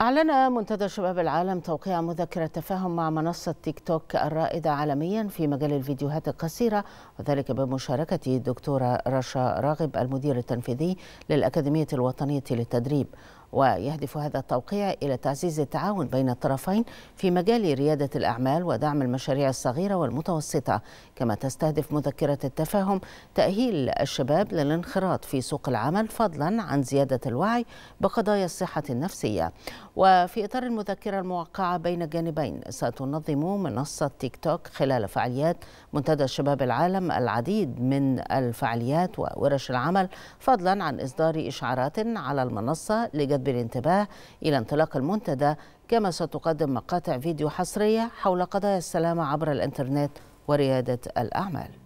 أعلن منتدى شباب العالم توقيع مذكرة تفاهم مع منصة تيك توك الرائدة عالميا في مجال الفيديوهات القصيرة وذلك بمشاركة الدكتورة رشا راغب المدير التنفيذي للأكاديمية الوطنية للتدريب ويهدف هذا التوقيع إلى تعزيز التعاون بين الطرفين في مجال ريادة الأعمال ودعم المشاريع الصغيرة والمتوسطة كما تستهدف مذكرة التفاهم تأهيل الشباب للانخراط في سوق العمل فضلا عن زيادة الوعي بقضايا الصحة النفسية وفي إطار المذكرة الموقعة بين جانبين ستنظم منصة تيك توك خلال فعاليات منتدى شباب العالم العديد من الفعاليات وورش العمل فضلا عن إصدار إشعارات على المنصة لجذب جذب بالانتباه إلى انطلاق المنتدى كما ستقدم مقاطع فيديو حصرية حول قضايا السلامة عبر الإنترنت وريادة الأعمال